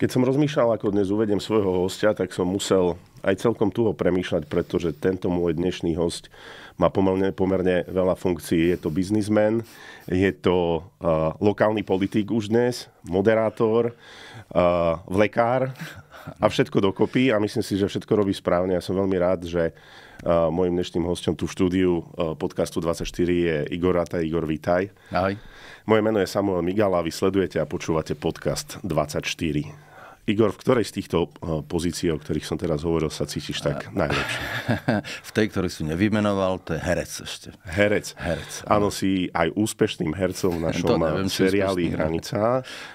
Keď som rozmýšľal, ako dnes uvedem svojho hostia, tak som musel aj celkom tuho premýšľať, pretože tento môj dnešný host má pomerne, pomerne veľa funkcií. Je to biznismen, je to uh, lokálny politik už dnes, moderátor, uh, lekár a všetko dokopy a myslím si, že všetko robí správne. Ja som veľmi rád, že uh, môjim dnešným hostom tu v štúdiu uh, podcastu 24 je Igor Rata. Igor, vítaj. Ahoj. Moje meno je Samuel Migala a vy sledujete a počúvate podcast 24. Igor, v ktorej z týchto eh, pozícií, o ktorých som teraz hovoril, sa cítiš tak najlepšie? V tej, ktorú si nevymenoval, to je herec ešte. Herec. herec áno. si aj úspešným hercom v našom to neviem, eh, seriáli no. Hranica.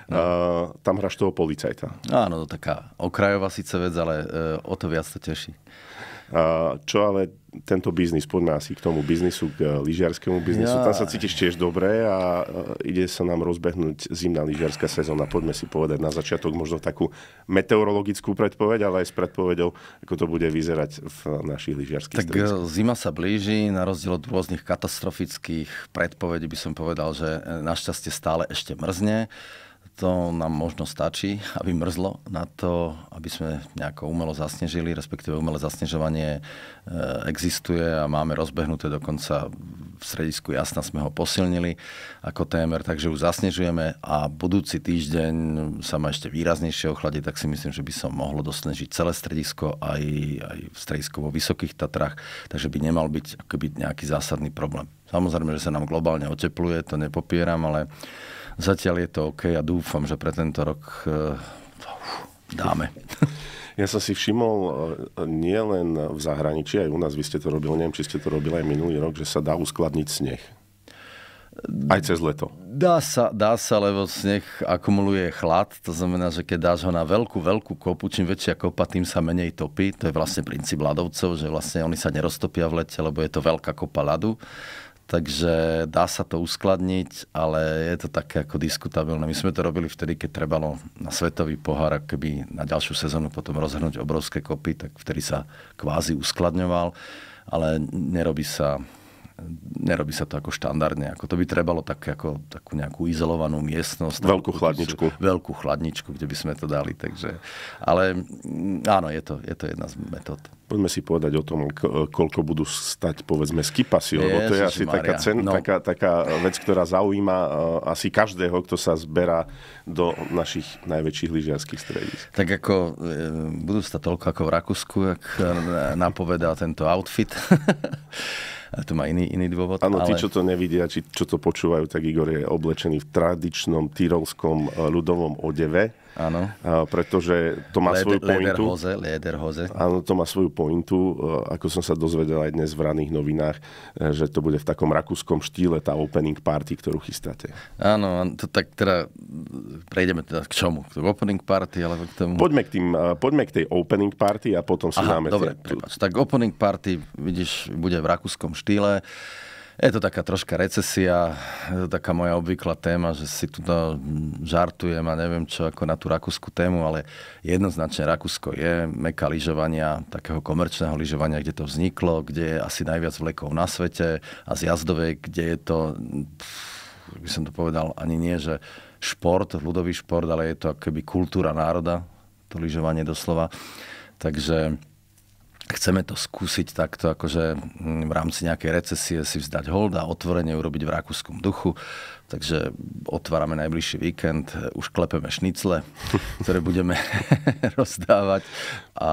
No. Eh, tam hráš toho policajta. Áno, to no, taká okrajová síce vec, ale o to viac to teší. A čo ale tento biznis, poďme asi k tomu biznisu, k e, lyžiarskému biznisu, ja. tam sa cítiš tiež dobre a e, ide sa nám rozbehnúť zimná lyžiarská sezóna. Poďme si povedať na začiatok možno takú meteorologickú predpoveď, ale aj s predpovedou, ako to bude vyzerať v našich lyžiarských Tak e, strediskách. zima sa blíži, na rozdiel od rôznych katastrofických predpovedí by som povedal, že našťastie stále ešte mrzne to nám možno stačí, aby mrzlo na to, aby sme nejako umelo zasnežili, respektíve umelé zasnežovanie e, existuje a máme rozbehnuté dokonca v stredisku jasna sme ho posilnili ako TMR, takže už zasnežujeme a budúci týždeň sa ma ešte výraznejšie ochladí, tak si myslím, že by som mohlo dosnežiť celé stredisko aj, aj stredisku vo Vysokých Tatrách, takže by nemal byť akoby nejaký zásadný problém. Samozrejme, že sa nám globálne otepluje, to nepopieram, ale Zatiaľ je to OK a dúfam, že pre tento rok eh, dáme. Ja som si všimol eh, nielen v zahraničí, aj u nás, vy ste to robili, neviem, či ste to robili aj minulý rok, že sa dá uskladniť sneh. Aj cez leto. Dá sa, dá sa, lebo sneh akumuluje chlad, to znamená, že keď dáš ho na veľkú, veľkú kopu, čím väčšia kopa, tým sa menej topí. To je vlastne princíp ľadovcov, že vlastne oni sa neroztopia v lete, lebo je to veľká kopa ľadu. Takže dá sa to uskladniť, ale je to také ako diskutabilné. My sme to robili vtedy, keď trebalo na svetový pohár, keby na ďalšiu sezónu potom rozhrnúť obrovské kopy, tak vtedy sa kvázi uskladňoval, ale nerobí sa nerobí sa to ako štandardne. Ako to by trebalo tak, ako, takú nejakú izolovanú miestnosť. Veľkú takú, chladničku. Veľkú chladničku, kde by sme to dali. Takže, ale mm, áno, je to, je to jedna z metód. Poďme si povedať o tom, koľko budú stať, povedzme, skipasy, lebo to je asi taká, cen, no. taká, taká vec, ktorá zaujíma e, asi každého, kto sa zberá do našich najväčších lyžiarských stredísk. Tak ako e, budú stať toľko ako v Rakúsku, ak napovedá tento outfit. to má iný, iný dôvod. Áno, ale... tí, čo to nevidia, či čo to počúvajú, tak Igor je oblečený v tradičnom tyrolskom e, ľudovom odeve Áno. Pretože to má Led, svoju pointu. Lederhoze, lederhoze. Áno, to má svoju pointu. E, ako som sa dozvedel aj dnes v raných novinách, e, že to bude v takom rakúskom štýle tá opening party, ktorú chystáte. Áno, to, tak teda prejdeme teda k čomu? K opening party alebo k tomu? Poďme k, tým, e, poďme k tej opening party a potom si Aha, dáme... Dobre, tie... prepáč. Tak opening party, vidíš, bude v rakúskom štýle. Je to taká troška recesia, je to taká moja obvyklá téma, že si tu žartujem a neviem čo ako na tú rakúsku tému, ale jednoznačne Rakúsko je meka lyžovania, takého komerčného lyžovania, kde to vzniklo, kde je asi najviac vlekov na svete a z jazdovej, kde je to, by som to povedal, ani nie, že šport, ľudový šport, ale je to keby kultúra národa, to lyžovanie doslova. Takže chceme to skúsiť takto akože mm, v rámci nejakej recesie si vzdať holda, otvorenie urobiť v rakúskom duchu. Takže otvárame najbližší víkend, už klepeme šnicle, ktoré budeme rozdávať a,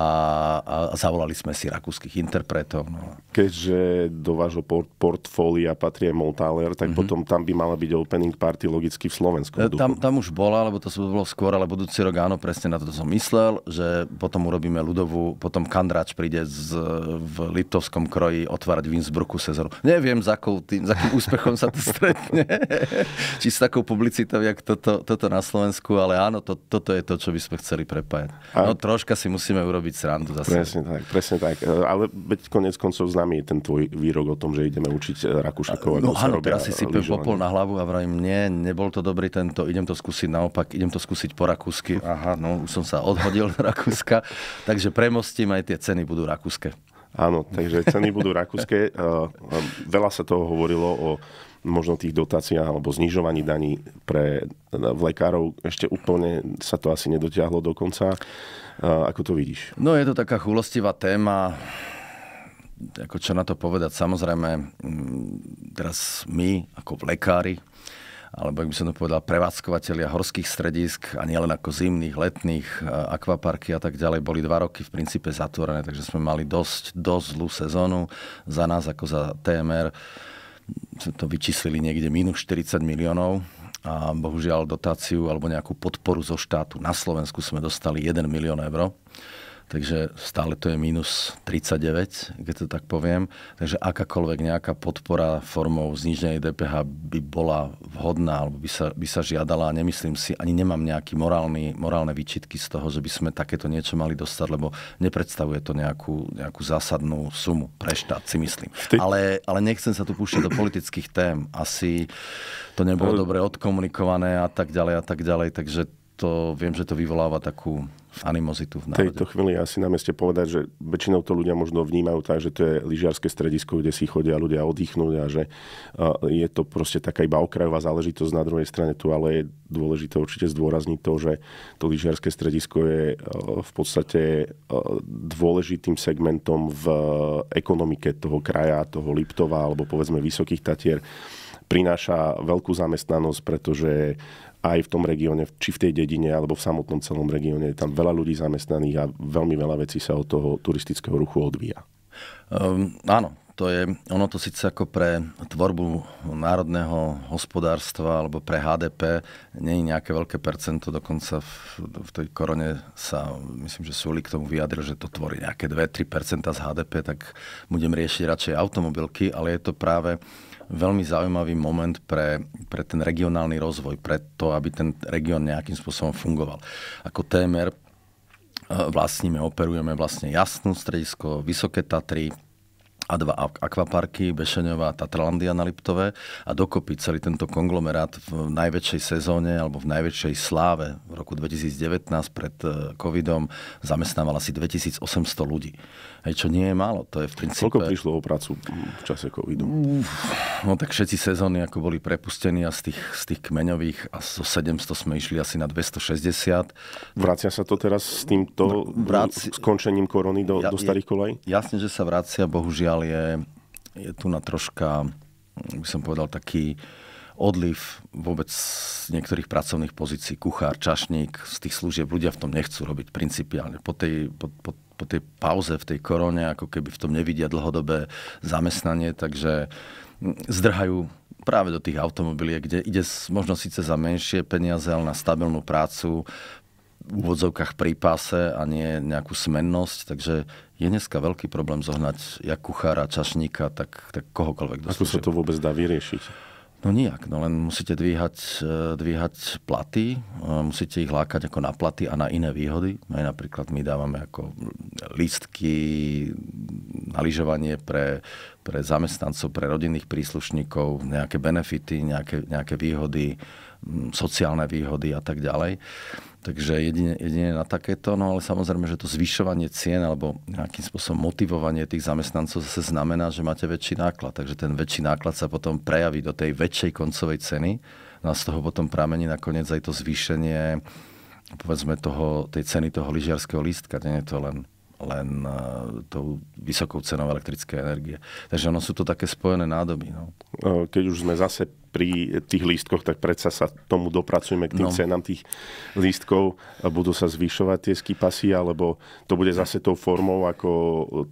a, zavolali sme si rakúskych interpretov. No. Keďže do vášho port- portfólia patrí Montaler, tak mm-hmm. potom tam by mala byť opening party logicky v Slovensku. E, tam, tam už bola, lebo to bolo skôr, ale budúci rok áno, presne na to som myslel, že potom urobíme ľudovú, potom Kandráč príde z, v litovskom kroji otvárať v Innsbrucku sezoru. Neviem, za, kou tým, za kým úspechom sa to stretne. či s takou publicitou, jak toto, toto na Slovensku, ale áno, to, toto je to, čo by sme chceli prepájať. A... No troška si musíme urobiť srandu zase. Presne tak, presne tak. E, ale veď konec koncov známy je ten tvoj výrok o tom, že ideme učiť e, Rakúšakov. No áno, teraz si sypem popol na hlavu a vravím, nie, nebol to dobrý tento, idem to skúsiť naopak, idem to skúsiť po rakúsky. Aha, no už som sa odhodil do Rakúska, takže premostím aj tie ceny budú rakúske. Áno, takže ceny budú rakúske. E, veľa sa toho hovorilo o možno tých dotáciách alebo znižovaní daní pre lekárov ešte úplne sa to asi nedotiahlo do konca. Ako to vidíš? No je to taká chulostivá téma. Ako čo na to povedať? Samozrejme, mm, teraz my ako lekári, alebo ak by som to povedal, prevádzkovateľia horských stredisk a nielen ako zimných, letných, akvaparky a tak ďalej boli dva roky v princípe zatvorené, takže sme mali dosť, dosť zlú sezónu za nás ako za TMR to vyčíslili niekde minus 40 miliónov a bohužiaľ dotáciu alebo nejakú podporu zo štátu na Slovensku sme dostali 1 milión eur takže stále to je minus 39, keď to tak poviem. Takže akákoľvek nejaká podpora formou zniženej DPH by bola vhodná, alebo by sa, by sa žiadala. Nemyslím si, ani nemám nejaké morálne výčitky z toho, že by sme takéto niečo mali dostať, lebo nepredstavuje to nejakú, nejakú zásadnú sumu pre štát, si myslím. Ale, ale nechcem sa tu púšťať do politických tém. Asi to nebolo dobre odkomunikované a tak ďalej a tak ďalej, takže to, viem, že to vyvoláva takú animozitu v národe. tejto chvíli asi na meste povedať, že väčšinou to ľudia možno vnímajú tak, že to je lyžiarske stredisko, kde si chodia ľudia oddychnúť a že je to proste taká iba okrajová záležitosť. Na druhej strane tu ale je dôležité určite zdôrazniť to, že to lyžiarske stredisko je e, v podstate e, dôležitým segmentom v e, ekonomike toho kraja, toho Liptova alebo povedzme Vysokých Tatier prináša veľkú zamestnanosť, pretože aj v tom regióne, či v tej dedine, alebo v samotnom celom regióne je tam veľa ľudí zamestnaných a veľmi veľa vecí sa od toho turistického ruchu odvíja. Um, áno, to je, ono to síce ako pre tvorbu národného hospodárstva alebo pre HDP nie je nejaké veľké percento, dokonca v, v tej korone sa, myslím, že Suli k tomu vyjadril, že to tvorí nejaké 2-3 z HDP, tak budem riešiť radšej automobilky, ale je to práve veľmi zaujímavý moment pre, pre ten regionálny rozvoj, pre to, aby ten región nejakým spôsobom fungoval. Ako TMR e, vlastníme, operujeme vlastne jasnú stredisko, Vysoké Tatry, a dva akvaparky, Bešeňová a Tatralandia na Liptove a dokopy celý tento konglomerát v najväčšej sezóne alebo v najväčšej sláve v roku 2019 pred e, covidom zamestnával asi 2800 ľudí. Hej, čo nie je málo, to je v princípe... Koľko prišlo o prácu v čase covidu? no tak všetci sezóny ako boli prepustení a z tých, z tých kmeňových a zo 700 sme išli asi na 260. Vrácia sa to teraz s týmto vráci... skončením korony do, ja, do starých kolej? Jasne, že sa vracia, bohužiaľ žiaľ je, je tu na troška, by som povedal, taký odliv vôbec z niektorých pracovných pozícií, kuchár, čašník, z tých služieb ľudia v tom nechcú robiť principiálne. Po tej, po, po, po tej pauze v tej korone, ako keby v tom nevidia dlhodobé zamestnanie, takže zdrhajú práve do tých automobiliek, kde ide možno síce za menšie peniaze, ale na stabilnú prácu úvodzovkách pri páse a nie nejakú smennosť, takže je dneska veľký problém zohnať jak kuchára, čašníka, tak, tak kohokoľvek. Ako Ako sa to vôbec dá vyriešiť? No nijak, no len musíte dvíhať, e, dvíhať platy, e, musíte ich lákať ako na platy a na iné výhody. No aj napríklad my dávame ako lístky na lyžovanie pre, pre zamestnancov, pre rodinných príslušníkov, nejaké benefity, nejaké, nejaké výhody, sociálne výhody a tak ďalej. Takže jedine, jedine na takéto, no ale samozrejme, že to zvyšovanie cien alebo nejakým spôsobom motivovanie tých zamestnancov zase znamená, že máte väčší náklad. Takže ten väčší náklad sa potom prejaví do tej väčšej koncovej ceny. No a z toho potom pramení nakoniec aj to zvýšenie povedzme toho, tej ceny toho lyžiarského lístka. Nie je to len len e, tou vysokou cenou elektrické energie. Takže ono sú to také spojené nádoby. No. E, keď už sme zase pri tých lístkoch, tak predsa sa tomu dopracujeme k tým no. cenám tých lístkov. Budú sa zvyšovať tie skipasy, alebo to bude zase tou formou, ako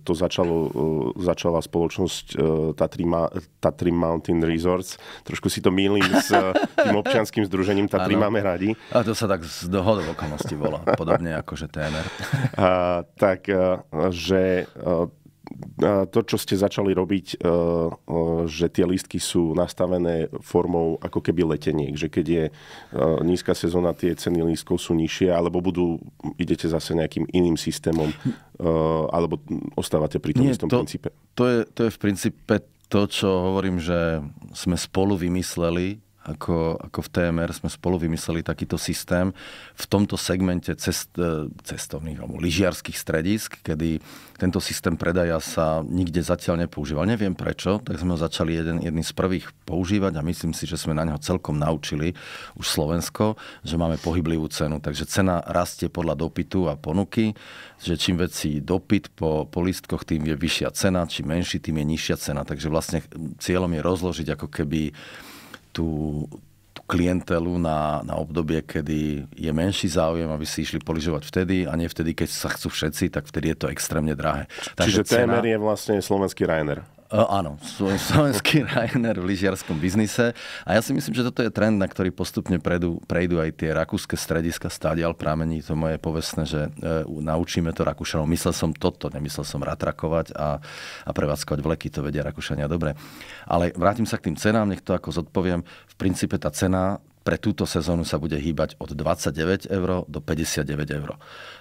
to začalo, e, začala spoločnosť Tatry, e, Tatry Mountain Resorts. Trošku si to mýlim s e, tým občianským združením Tatry ano. máme radi. A to sa tak z dohodov okolností volá, podobne ako že TMR. A, tak, že to, čo ste začali robiť, e, e, že tie lístky sú nastavené formou ako keby leteniek, že keď je e, nízka sezóna, tie ceny lístkov sú nižšie, alebo budú, idete zase nejakým iným systémom, alebo ostávate pri tom Nie, istom to, princípe? To je, to je v princípe to, čo hovorím, že sme spolu vymysleli ako, ako v TMR sme spolu vymysleli takýto systém v tomto segmente cest, e, cestovných alebo lyžiarských stredisk, kedy tento systém predaja sa nikde zatiaľ nepoužíval. Neviem prečo, tak sme ho začali jeden, jedný z prvých používať a myslím si, že sme na neho celkom naučili už Slovensko, že máme pohyblivú cenu. Takže cena rastie podľa dopytu a ponuky, že čím väčší dopyt po, po listkoch, tým je vyššia cena, čím menší, tým je nižšia cena. Takže vlastne cieľom je rozložiť ako keby tú, tú klientelu na, na obdobie, kedy je menší záujem, aby si išli poližovať vtedy a nie vtedy, keď sa chcú všetci, tak vtedy je to extrémne drahé. Takže Čiže cena... TMR je vlastne slovenský Rainer. E, áno, svoj slovenský Ryanair v lyžiarskom biznise. A ja si myslím, že toto je trend, na ktorý postupne prejdú, prejdú aj tie rakúske strediska stádial pramení. To moje povestné, že e, naučíme to Rakúšanom. Myslel som toto, nemyslel som ratrakovať a, a prevádzkovať vleky, to vedia Rakúšania dobre. Ale vrátim sa k tým cenám, nech to ako zodpoviem. V princípe tá cena pre túto sezónu sa bude hýbať od 29 eur do 59 eur.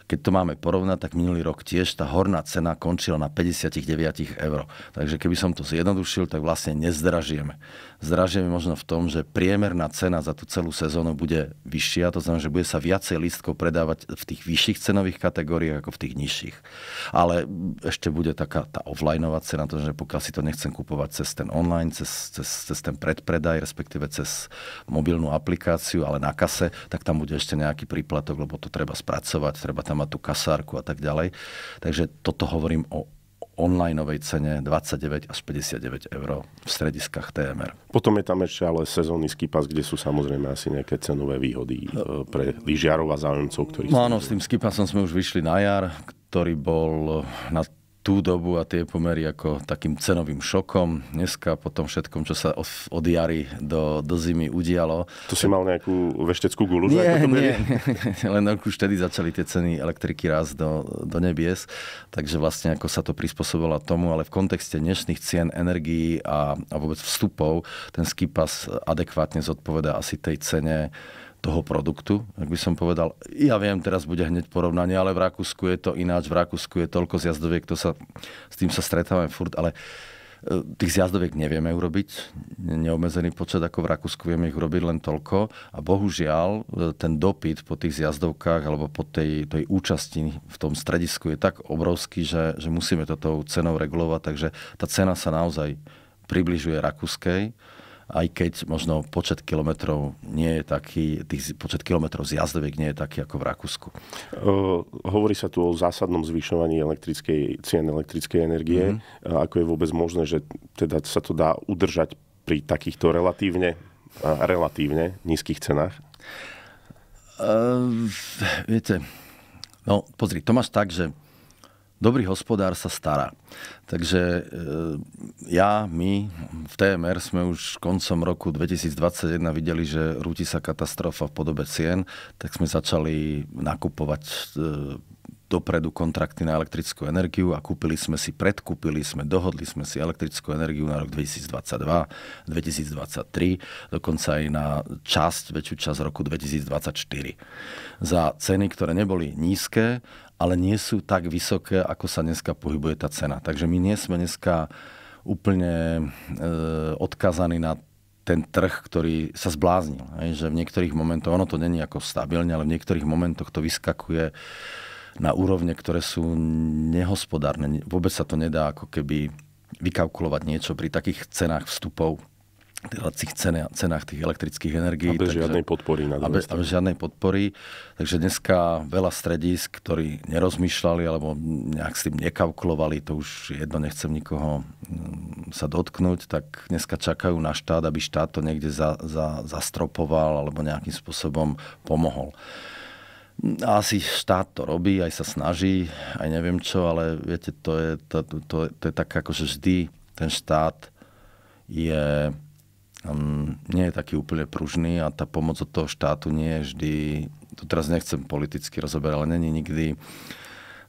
Keď to máme porovnať, tak minulý rok tiež tá horná cena končila na 59 eur. Takže keby som to zjednodušil, tak vlastne nezdražíme. Zdražíme možno v tom, že priemerná cena za tú celú sezónu bude vyššia, to znamená, že bude sa viacej lístkov predávať v tých vyšších cenových kategóriách ako v tých nižších. Ale ešte bude taká tá offline cena, to, že pokiaľ si to nechcem kupovať cez ten online, cez, cez, cez ten predpredaj, respektíve cez mobilnú aplikáciu, aplikáciu, ale na kase, tak tam bude ešte nejaký príplatok, lebo to treba spracovať, treba tam mať tú kasárku a tak ďalej. Takže toto hovorím o onlineovej cene 29 až 59 eur v strediskách TMR. Potom je tam ešte ale sezónny ski pass, kde sú samozrejme asi nejaké cenové výhody e, pre lyžiarov a záujemcov, ktorí... No áno, s tým skipasom sme už vyšli na jar, ktorý bol na tú dobu a tie pomery ako takým cenovým šokom. Dneska po tom všetkom, čo sa od jary do, do zimy udialo. To si mal nejakú vešteckú gulu? Nie, to nie, nie, len už vtedy začali tie ceny elektriky raz do, do nebies, takže vlastne ako sa to prispôsobilo tomu, ale v kontexte dnešných cien energií a, a vôbec vstupov ten skipas adekvátne zodpoveda asi tej cene toho produktu, ak by som povedal. Ja viem, teraz bude hneď porovnanie, ale v Rakúsku je to ináč, v Rakúsku je toľko zjazdoviek, to sa, s tým sa stretávame furt, ale e, tých zjazdoviek nevieme urobiť, neobmedzený počet ako v Rakúsku vieme ich urobiť len toľko a bohužiaľ e, ten dopyt po tých zjazdovkách alebo po tej, tej účasti v tom stredisku je tak obrovský, že, že musíme to tou cenou regulovať, takže tá cena sa naozaj približuje rakúskej aj keď možno počet kilometrov nie je taký, tých počet kilometrov z jazdoviek nie je taký ako v Rakúsku. Uh, hovorí sa tu o zásadnom zvyšovaní elektrickej, cien elektrickej energie. Mm-hmm. Ako je vôbec možné, že teda sa to dá udržať pri takýchto relatívne, relatívne nízkych cenách? Uh, viete, no pozri, to máš tak, že dobrý hospodár sa stará. Takže e, ja, my v TMR sme už koncom roku 2021 videli, že rúti sa katastrofa v podobe cien, tak sme začali nakupovať e, dopredu kontrakty na elektrickú energiu a kúpili sme si, predkúpili sme, dohodli sme si elektrickú energiu na rok 2022, 2023, dokonca aj na časť, väčšiu časť roku 2024. Za ceny, ktoré neboli nízke, ale nie sú tak vysoké, ako sa dneska pohybuje tá cena. Takže my nie sme dneska úplne e, odkazaní na ten trh, ktorý sa zbláznil. Hej, že v niektorých momentoch, ono to není ako stabilne, ale v niektorých momentoch to vyskakuje na úrovne, ktoré sú nehospodárne. Vôbec sa to nedá ako keby vykalkulovať niečo pri takých cenách vstupov tých cenách, cenách tých elektrických energií. A bez takže, žiadnej podpory. Na a, bez, a bez žiadnej podpory. Takže dneska veľa stredísk, ktorí nerozmýšľali alebo nejak s tým nekalkulovali, to už jedno, nechcem nikoho mm, sa dotknúť, tak dneska čakajú na štát, aby štát to niekde za, za, zastropoval alebo nejakým spôsobom pomohol. A asi štát to robí, aj sa snaží, aj neviem čo, ale viete, to je, to, to, to, to je tak akože vždy ten štát je um, nie je taký úplne pružný a tá pomoc od toho štátu nie je vždy, to teraz nechcem politicky rozoberať, ale není nikdy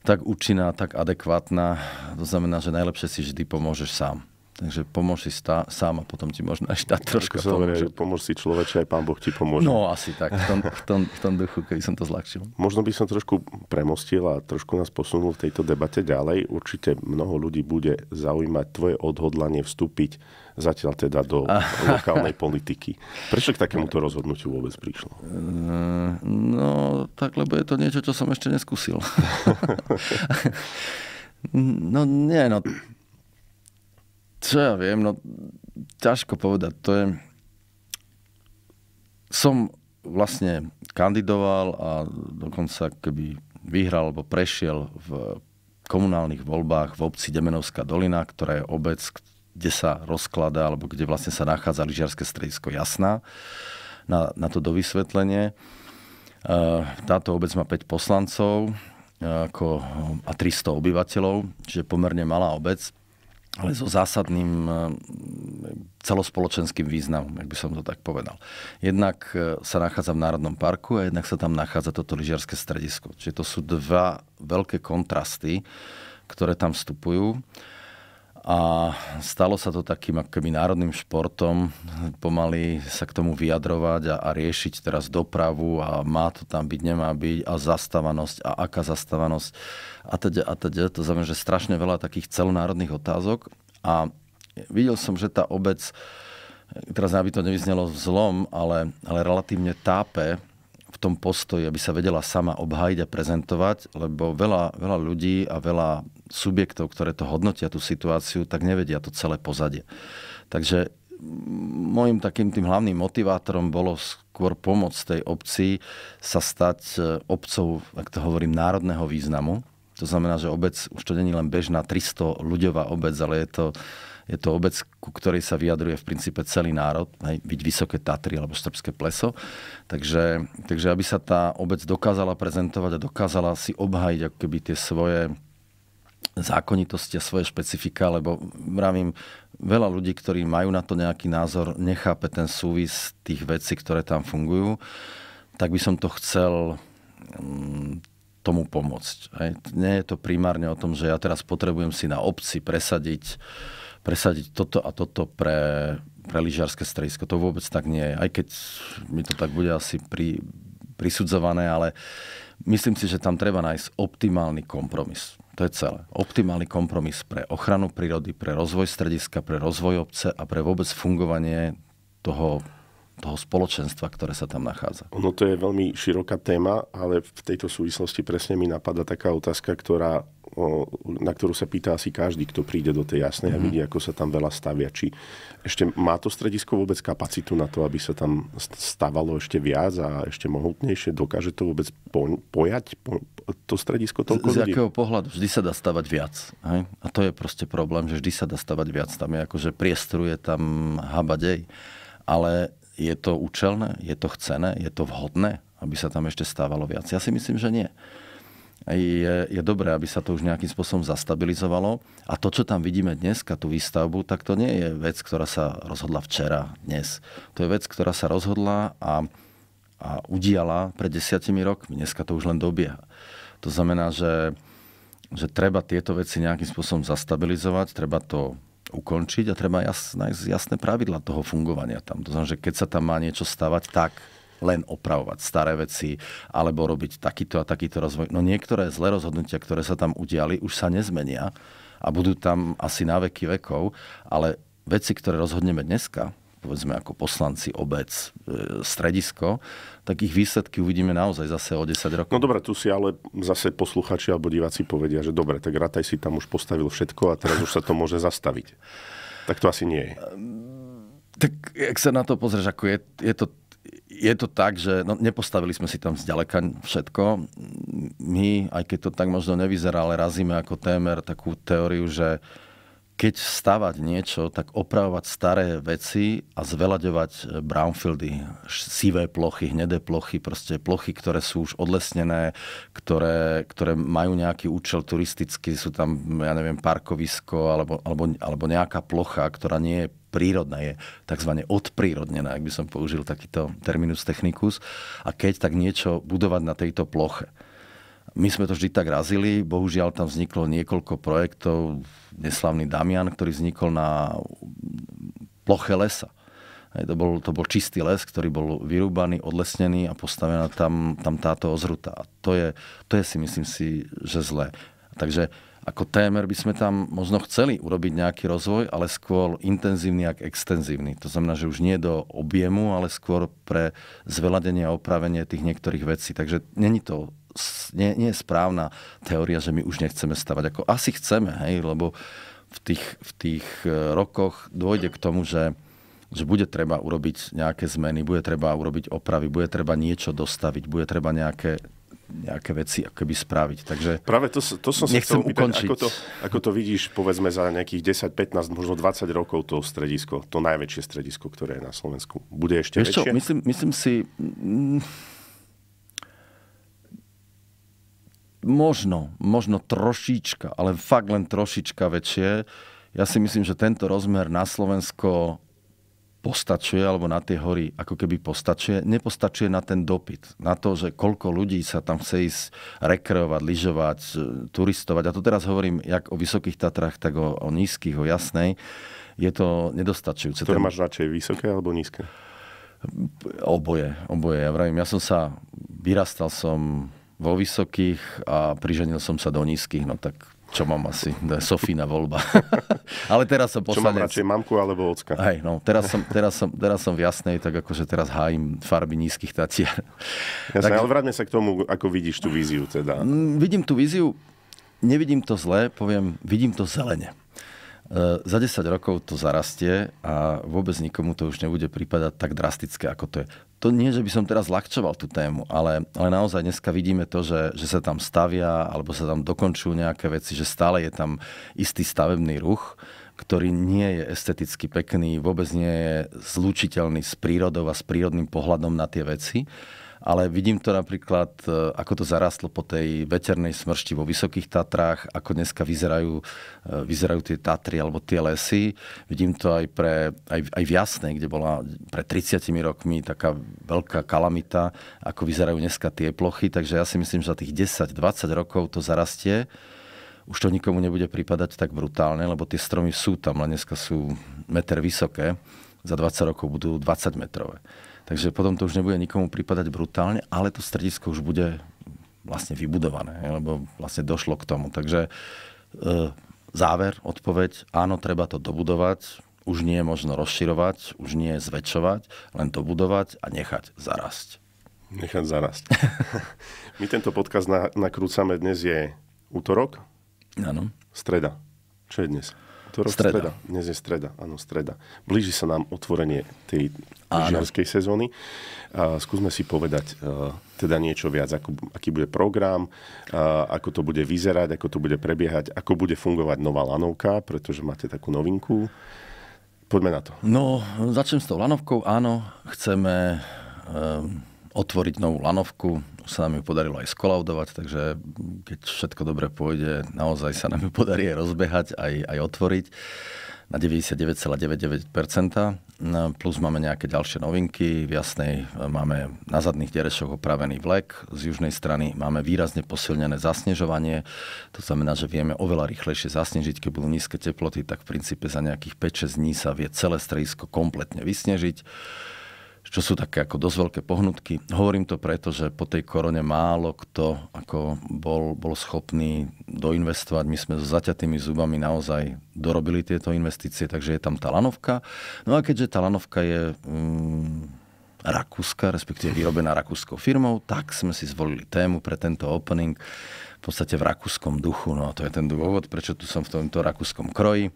tak účinná, tak adekvátna. To znamená, že najlepšie si vždy pomôžeš sám. Takže pomôž si stá, sám a potom ti možno aj štát trošku pomôže. Pomôž si človeče, aj pán Boh ti pomôže. No asi tak, v tom, v tom, v tom duchu, keby som to zľahčil. Možno by som trošku premostil a trošku nás posunul v tejto debate ďalej. Určite mnoho ľudí bude zaujímať tvoje odhodlanie vstúpiť zatiaľ teda do lokálnej politiky. Prečo k takémuto rozhodnutiu vôbec prišlo? Ehm, no, tak lebo je to niečo, čo som ešte neskúsil. no nie, no čo ja viem, no ťažko povedať, to je... Som vlastne kandidoval a dokonca keby vyhral alebo prešiel v komunálnych voľbách v obci Demenovská dolina, ktorá je obec, kde sa rozkladá, alebo kde vlastne sa nachádza lyžiarske stredisko Jasná, na, na to dovysvetlenie. E, táto obec má 5 poslancov e, ako, a 300 obyvateľov, čiže pomerne malá obec, ale so zásadným e, celospoločenským významom, ak by som to tak povedal. Jednak sa nachádza v Národnom parku a jednak sa tam nachádza toto lyžiarske stredisko. Čiže to sú dva veľké kontrasty, ktoré tam vstupujú. A stalo sa to takým akoby národným športom, pomaly sa k tomu vyjadrovať a, a riešiť teraz dopravu a má to tam byť, nemá byť a zastávanosť a aká zastávanosť. a teda a teda. To znamená, že strašne veľa takých celonárodných otázok a videl som, že tá obec, teraz aby to nevyznelo zlom, ale, ale relatívne tápe v tom postoji, aby sa vedela sama obhájiť a prezentovať, lebo veľa, veľa ľudí a veľa subjektov, ktoré to hodnotia, tú situáciu, tak nevedia to celé pozadie. Takže môjim takým tým hlavným motivátorom bolo skôr pomoc tej obci sa stať e, obcov, ak to hovorím, národného významu. To znamená, že obec už to není len bežná 300 ľudová obec, ale je to je to obec, ku ktorej sa vyjadruje v princípe celý národ, hej, byť Vysoké Tatry alebo Štrbské pleso. Takže, takže aby sa tá obec dokázala prezentovať a dokázala si obhajiť ako keby tie svoje zákonitosti a svoje špecifika, lebo mravím, veľa ľudí, ktorí majú na to nejaký názor, nechápe ten súvis tých vecí, ktoré tam fungujú, tak by som to chcel mm, tomu pomôcť. Nie je to primárne o tom, že ja teraz potrebujem si na obci presadiť presadiť toto a toto pre, pre lyžiarske stredisko. To vôbec tak nie je. Aj keď mi to tak bude asi pri, prisudzované, ale myslím si, že tam treba nájsť optimálny kompromis. To je celé. Optimálny kompromis pre ochranu prírody, pre rozvoj strediska, pre rozvoj obce a pre vôbec fungovanie toho toho spoločenstva, ktoré sa tam nachádza. Ono to je veľmi široká téma, ale v tejto súvislosti presne mi napadá taká otázka, ktorá na ktorú sa pýta asi každý, kto príde do tej jasnej a mhm. vidí, ako sa tam veľa stavia. Či ešte má to stredisko vôbec kapacitu na to, aby sa tam stávalo ešte viac a ešte mohutnejšie? Dokáže to vôbec pojať po, to stredisko toľko Z, Z akého pohľadu? Vždy sa dá stavať viac. Hej? A to je proste problém, že vždy sa dá stavať viac. Tam je akože priestruje tam habadej. Ale je to účelné? Je to chcené? Je to vhodné? Aby sa tam ešte stávalo viac? Ja si myslím, že nie je, je dobré, aby sa to už nejakým spôsobom zastabilizovalo. A to, čo tam vidíme dneska, tú výstavbu, tak to nie je vec, ktorá sa rozhodla včera, dnes. To je vec, ktorá sa rozhodla a, a udiala pred desiatimi rokmi. Dneska to už len dobieha. To znamená, že, že treba tieto veci nejakým spôsobom zastabilizovať, treba to ukončiť a treba jas, nájsť jasné pravidla toho fungovania tam. To znamená, že keď sa tam má niečo stavať, tak len opravovať staré veci alebo robiť takýto a takýto rozvoj. No niektoré zlé rozhodnutia, ktoré sa tam udiali, už sa nezmenia a budú tam asi na veky vekov, ale veci, ktoré rozhodneme dneska, povedzme ako poslanci, obec, e, stredisko, tak ich výsledky uvidíme naozaj zase o 10 rokov. No dobre, tu si ale zase posluchači alebo diváci povedia, že dobre, tak Rataj si tam už postavil všetko a teraz už sa to môže zastaviť. Tak to asi nie je. Tak ak sa na to pozrieš, ako je, je to je to tak, že no, nepostavili sme si tam zďaleka všetko. My, aj keď to tak možno nevyzerá, ale razíme ako témer takú teóriu, že keď stavať niečo, tak opravovať staré veci a zvelaďovať eh, brownfieldy, sivé plochy, hnedé plochy, proste plochy, ktoré sú už odlesnené, ktoré, ktoré majú nejaký účel turistický, sú tam, ja neviem, parkovisko alebo, alebo, alebo nejaká plocha, ktorá nie je Prírodné je tzv. odprírodnené, ak by som použil takýto terminus technicus. A keď tak niečo budovať na tejto ploche. My sme to vždy tak razili, bohužiaľ tam vzniklo niekoľko projektov, neslavný Damian, ktorý vznikol na ploche lesa. To bol, to bol čistý les, ktorý bol vyrúbaný, odlesnený a postavená tam, tam táto ozruta. A to je, to je si myslím si, že zlé. Takže ako témer by sme tam možno chceli urobiť nejaký rozvoj, ale skôr intenzívny ak extenzívny. To znamená, že už nie do objemu, ale skôr pre zveladenie a opravenie tých niektorých vecí. Takže není to nie, nie je správna teória, že my už nechceme stavať. Ako asi chceme, hej, lebo v tých, v tých e, rokoch dôjde k tomu, že že bude treba urobiť nejaké zmeny, bude treba urobiť opravy, bude treba niečo dostaviť, bude treba nejaké nejaké veci akoby spraviť. Takže Práve to, to som nechcem chcel ukončiť. Ako to, ako to vidíš, povedzme, za nejakých 10, 15, možno 20 rokov to stredisko, to najväčšie stredisko, ktoré je na Slovensku. Bude ešte Vieš väčšie? Čo, myslím, myslím si... Mm, možno, možno trošička, ale fakt len trošička väčšie. Ja si myslím, že tento rozmer na Slovensko postačuje, alebo na tie hory ako keby postačuje, nepostačuje na ten dopyt. Na to, že koľko ľudí sa tam chce ísť rekreovať, lyžovať, e, turistovať. A tu teraz hovorím jak o Vysokých Tatrách, tak o, o nízkych, o jasnej. Je to nedostačujúce. Ktoré máš radšej, vysoké alebo nízke? Oboje, oboje. Ja, vravím, ja som sa, vyrastal som vo vysokých a priženil som sa do nízkych, no tak čo mám asi? To je Sofína voľba. Ale teraz som poslanec. Čo mám radšej, mamku alebo ocka? Hej, no, teraz som, teraz, som, teraz som v jasnej, tak akože teraz hájim farby nízkych tatier. Jasné, tak... ale vráťme sa k tomu, ako vidíš tú víziu teda. Mm, vidím tú víziu, nevidím to zle, poviem, vidím to zelene. E, za 10 rokov to zarastie a vôbec nikomu to už nebude prípadať tak drastické, ako to je to nie, že by som teraz lakčoval tú tému, ale, ale naozaj dneska vidíme to, že, že sa tam stavia alebo sa tam dokončujú nejaké veci, že stále je tam istý stavebný ruch, ktorý nie je esteticky pekný, vôbec nie je zlučiteľný s prírodou a s prírodným pohľadom na tie veci ale vidím to napríklad, e, ako to zarastlo po tej veternej smršti vo Vysokých Tatrách, ako dneska vyzerajú, e, vyzerajú tie Tatry alebo tie lesy. Vidím to aj, pre, aj, aj v Jasnej, kde bola pred 30 rokmi taká veľká kalamita, ako vyzerajú dneska tie plochy, takže ja si myslím, že za tých 10-20 rokov to zarastie už to nikomu nebude prípadať tak brutálne, lebo tie stromy sú tam, len dneska sú meter vysoké, za 20 rokov budú 20 metrové. Takže potom to už nebude nikomu pripadať brutálne, ale to stredisko už bude vlastne vybudované, lebo vlastne došlo k tomu. Takže e, záver, odpoveď, áno, treba to dobudovať, už nie je možno rozširovať, už nie je zväčšovať, len dobudovať a nechať zarasť. Nechať zarast. My tento podcast nakrúcame dnes je útorok. Áno. Streda. Čo je dnes? To rok streda. streda. Dnes je streda, áno, streda. Blíži sa nám otvorenie tej žiarskej sezóny. A skúsme si povedať uh, teda niečo viac, ako, aký bude program, uh, ako to bude vyzerať, ako to bude prebiehať, ako bude fungovať nová lanovka, pretože máte takú novinku. Poďme na to. No, začnem s tou lanovkou. Áno, chceme um, otvoriť novú lanovku, sa nám ju podarilo aj skolaudovať, takže keď všetko dobre pôjde, naozaj sa nám ju podarí aj rozbehať, aj, aj otvoriť na 99,99%. No, plus máme nejaké ďalšie novinky. V Jasnej e, máme na zadných derešoch opravený vlek. Z južnej strany máme výrazne posilnené zasnežovanie. To znamená, že vieme oveľa rýchlejšie zasnežiť. Keď budú nízke teploty, tak v princípe za nejakých 5-6 dní sa vie celé stredisko kompletne vysnežiť čo sú také ako dosť veľké pohnutky. Hovorím to preto, že po tej korone málo kto ako bol, bol schopný doinvestovať. My sme so zaťatými zubami naozaj dorobili tieto investície, takže je tam tá lanovka. No a keďže tá lanovka je... Um, Rakúska, respektíve vyrobená rakúskou firmou, tak sme si zvolili tému pre tento opening v podstate v rakúskom duchu. No a to je ten dôvod, prečo tu som v tomto rakúskom kroji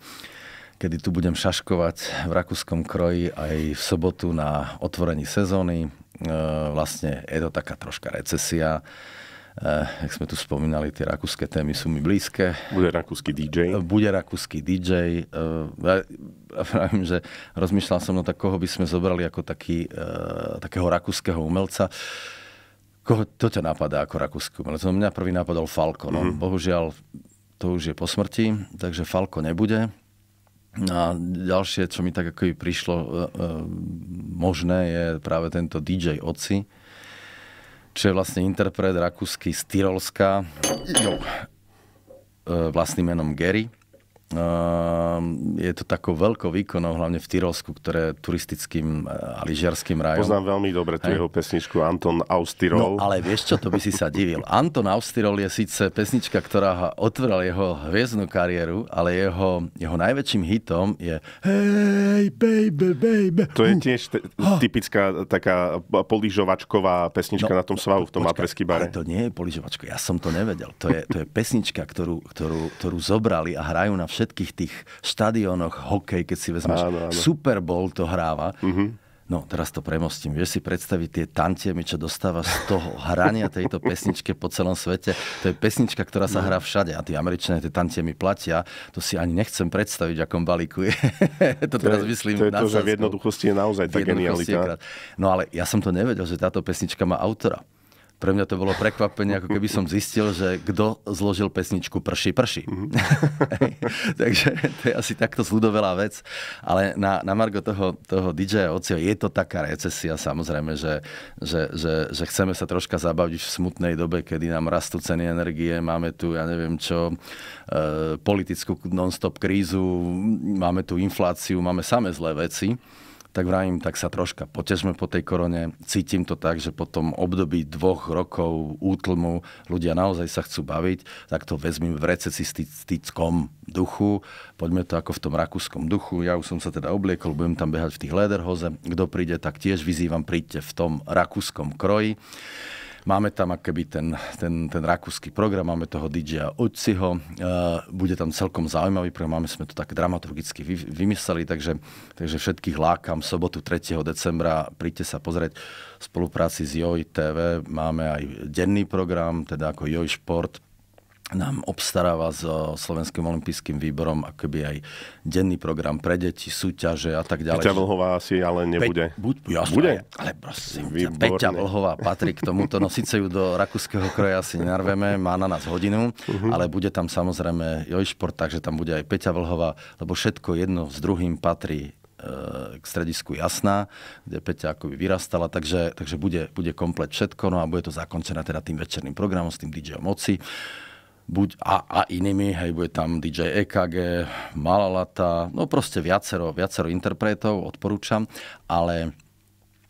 kedy tu budem šaškovať v rakúskom kroji aj v sobotu na otvorení sezóny. E, vlastne je to taká troška recesia. E, jak sme tu spomínali, tie rakúske témy sú mi blízke. Bude rakúsky DJ. E, bude rakúsky DJ. Ja pravím, že rozmýšľal som, no tak koho by sme zobrali ako taký, takého rakúskeho umelca. Koho to ťa napadá ako rakúsky umelec? No, mňa prvý napadol Falko. No. Mm-hmm. Bohužiaľ, to už je po smrti, takže Falko nebude No a ďalšie, čo mi tak ako prišlo e, e, možné, je práve tento DJ Oci, čo je vlastne interpret rakúsky z Tyrolska, e, vlastným menom Gary Ehm, je to takou veľkou výkonou, hlavne v Tyrolsku, ktoré je turistickým a e, lyžiarským rajom. Poznám veľmi dobre tú jeho pesničku Anton Austyrol. No ale vieš čo, to by si sa divil. Anton Austyrol je síce pesnička, ktorá otvorila jeho hviezdnu kariéru, ale jeho, jeho najväčším hitom je Hey baby, baby. To je tiež t- typická taká polížovačková pesnička no, na tom svahu, v tom apresky bare. Ale to nie je polížovačko, ja som to nevedel. To je, to je pesnička, ktorú, ktorú, ktorú zobrali a hrajú na všetko všetkých tých štadionoch hokej, keď si vezmeš. Áno, áno. Super Bowl to hráva. Uh-huh. No, teraz to premostím. Vieš si predstaviť tie tantiemy, čo dostáva z toho hrania tejto pesničke po celom svete. To je pesnička, ktorá sa no. hrá všade a tí Američania tie tantiemy platia. To si ani nechcem predstaviť, akom balíku je. to, to teraz je, myslím To je to, že v jednoduchosti je naozaj tá genialita. no ale ja som to nevedel, že táto pesnička má autora. Pre mňa to bolo prekvapenie, ako keby som zistil, že kto zložil pesničku Prší, prší. Mm-hmm. Takže to je asi takto zľudovelá vec. Ale na, na Margo toho, toho DJ Ocio je to taká recesia samozrejme, že, že, že, že chceme sa troška zabaviť v smutnej dobe, kedy nám rastú ceny energie, máme tu, ja neviem čo, e, politickú non-stop krízu, máme tu infláciu, máme same zlé veci tak vravím, tak sa troška potežme po tej korone. Cítim to tak, že po tom období dvoch rokov útlmu ľudia naozaj sa chcú baviť, tak to vezmím v recesistickom duchu. Poďme to ako v tom rakúskom duchu. Ja už som sa teda obliekol, budem tam behať v tých lederhoze. Kto príde, tak tiež vyzývam, príďte v tom rakúskom kroji. Máme tam akoby ten, ten, ten rakúsky program, máme toho DJ-a Ociho, e, bude tam celkom zaujímavý program, máme sme to tak dramaturgicky vy, vymysleli, takže, takže všetkých lákam sobotu 3. decembra, príďte sa pozrieť v spolupráci s Joj TV, máme aj denný program, teda ako Joj Šport, nám obstaráva s eh, Slovenským olympijským výborom akoby aj denný program pre deti, súťaže a tak ďalej. Peťa Vlhová asi ale nebude. Pe- buď, jasná, bude. Ale prosím, Výborné. Peťa Vlhová patrí k tomuto. No síce ju do rakúskeho kroja asi nenarveme, má na nás hodinu, uh-huh. ale bude tam samozrejme Jojšport, takže tam bude aj Peťa Vlhová, lebo všetko jedno s druhým patrí eh, k stredisku Jasná, kde Peťa akoby vyrastala, takže, takže bude, bude komplet všetko, no a bude to zakončené teda tým večerným programom s tým DJom Moci buď a, a inými, hej, bude tam DJ EKG, Malalata, no proste viacero, viacero interpretov, odporúčam, ale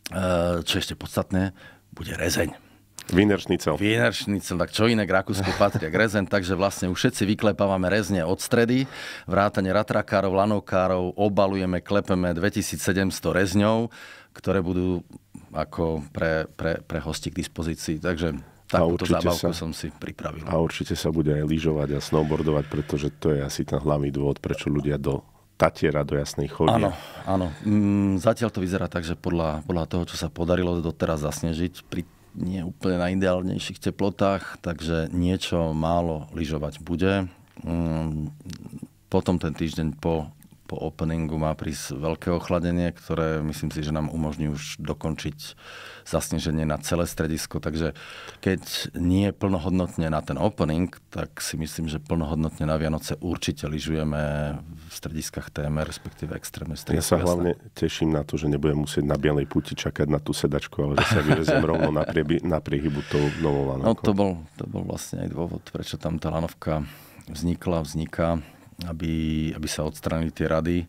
e, čo ešte podstatné, bude rezeň. Wienerschnitzel. Wienerschnitzel, tak čo iné k Rakúsku patria, k rezen, takže vlastne už všetci vyklepávame rezne od stredy, vrátane ratrakárov, lanokárov, obalujeme, klepeme 2700 rezňov, ktoré budú ako pre, pre, pre hosti k dispozícii, takže Takúto zábavku sa, som si pripravil. A určite sa bude aj lyžovať a snowboardovať, pretože to je asi ten hlavný dôvod, prečo ľudia do Tatiera do Jasných chodí. Áno, áno. Mm, zatiaľ to vyzerá tak, že podľa, podľa toho, čo sa podarilo doteraz zasnežiť, pri nie úplne na ideálnejších teplotách, takže niečo málo lyžovať bude. Mm, potom ten týždeň po po openingu má prísť veľké ochladenie, ktoré myslím si, že nám umožní už dokončiť zasneženie na celé stredisko. Takže keď nie je plnohodnotne na ten opening, tak si myslím, že plnohodnotne na Vianoce určite lyžujeme v strediskách TMR, respektíve extrémne strediska. Ja sa hlavne teším na to, že nebudem musieť na Bielej puti čakať na tú sedačku, ale že sa vyrezem rovno na, prieby, na priehybu tou novou lanovkou. No to bol, to bol vlastne aj dôvod, prečo tam tá lanovka vznikla, vzniká aby, aby sa odstranili tie rady,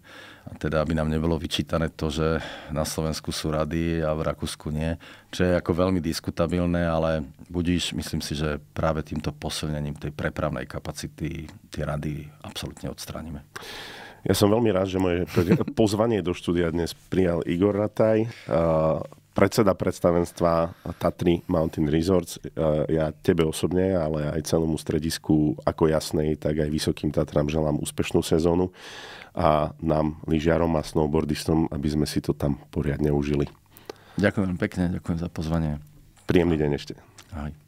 a teda aby nám nebolo vyčítané to, že na Slovensku sú rady a v Rakúsku nie, čo je ako veľmi diskutabilné, ale budíš, myslím si, že práve týmto posilnením tej prepravnej kapacity tie rady absolútne odstránime. Ja som veľmi rád, že moje pozvanie do štúdia dnes prijal Igor Rataj predseda predstavenstva Tatry Mountain Resorts. E, ja tebe osobne, ale aj celému stredisku ako jasnej, tak aj Vysokým Tatram želám úspešnú sezónu a nám, lyžiarom a snowboardistom, aby sme si to tam poriadne užili. Ďakujem pekne, ďakujem za pozvanie. Príjemný deň ešte. Ahoj.